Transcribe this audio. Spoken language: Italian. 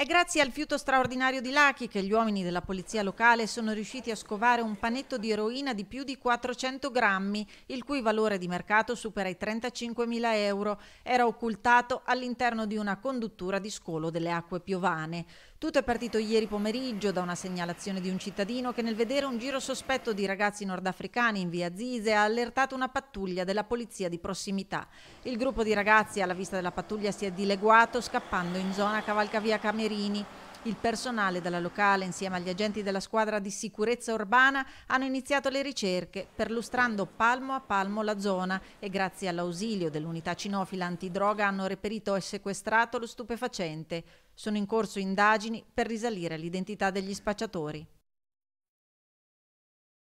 È grazie al fiuto straordinario di Lachi che gli uomini della polizia locale sono riusciti a scovare un panetto di eroina di più di 400 grammi, il cui valore di mercato supera i 35.000 euro. Era occultato all'interno di una conduttura di scolo delle acque piovane. Tutto è partito ieri pomeriggio da una segnalazione di un cittadino che nel vedere un giro sospetto di ragazzi nordafricani in via Zise ha allertato una pattuglia della polizia di prossimità. Il gruppo di ragazzi alla vista della pattuglia si è dileguato scappando in zona Cavalcavia Camerino Perini. Il personale della locale insieme agli agenti della squadra di sicurezza urbana hanno iniziato le ricerche perlustrando palmo a palmo la zona e grazie all'ausilio dell'unità cinofila antidroga hanno reperito e sequestrato lo stupefacente. Sono in corso indagini per risalire l'identità degli spacciatori.